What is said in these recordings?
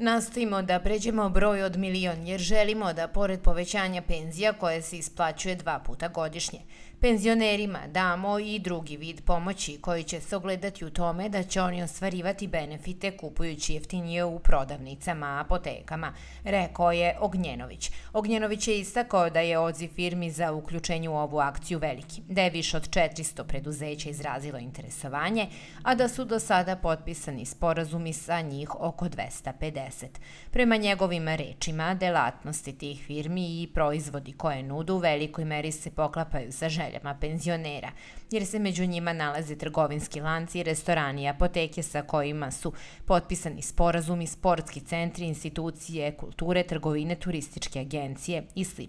Nastavimo da pređemo broj od milion jer želimo da pored povećanja penzija koje se isplaćuje dva puta godišnje, Penzionerima damo i drugi vid pomoći koji će se ogledati u tome da će oni ostvarivati benefite kupujući jeftinije u prodavnicama, apotekama, rekao je Ognjenović. Ognjenović je istakao da je odziv firmi za uključenje u ovu akciju veliki, da je više od 400 preduzeća izrazilo interesovanje, a da su do sada potpisani sporazumi sa njih oko 250. Prema njegovim rečima, delatnosti tih firmi i proizvodi koje nudu u velikoj meri se poklapaju sa željima željama penzionera, jer se među njima nalaze trgovinski lanci, restorani i apoteke sa kojima su potpisani sporazumi, sportski centri, institucije, kulture, trgovine, turističke agencije i sl.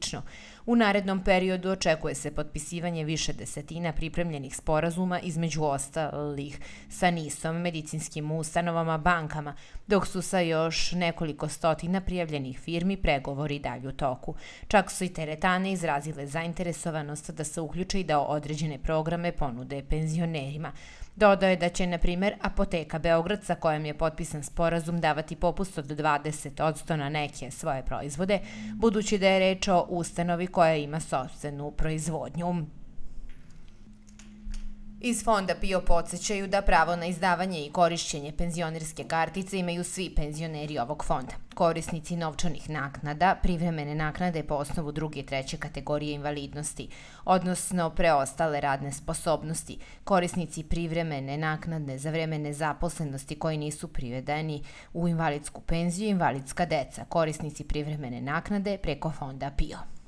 U narednom periodu očekuje se potpisivanje više desetina pripremljenih sporazuma između ostalih sa NIS-om, medicinskim ustanovama, bankama, dok su sa još nekoliko stotina prijavljenih firmi pregovori dalju toku. Čak su i teretane izrazile zainteresovanost da se uključuju priče i da određene programe ponude penzionerima. Dodao je da će, na primjer, apoteka Beograd sa kojom je potpisan sporazum davati popust od 20 odsto na neke svoje proizvode, budući da je reč o ustanovi koja ima sobstvenu proizvodnju. Iz fonda PIO podsjećaju da pravo na izdavanje i korišćenje penzionerske kartice imaju svi penzioneri ovog fonda. Korisnici novčanih naknada, privremene naknade po osnovu druge i treće kategorije invalidnosti, odnosno preostale radne sposobnosti, korisnici privremene naknade za vremene zaposlenosti koji nisu privedeni u invalidsku penziju i invalidska deca, korisnici privremene naknade preko fonda PIO.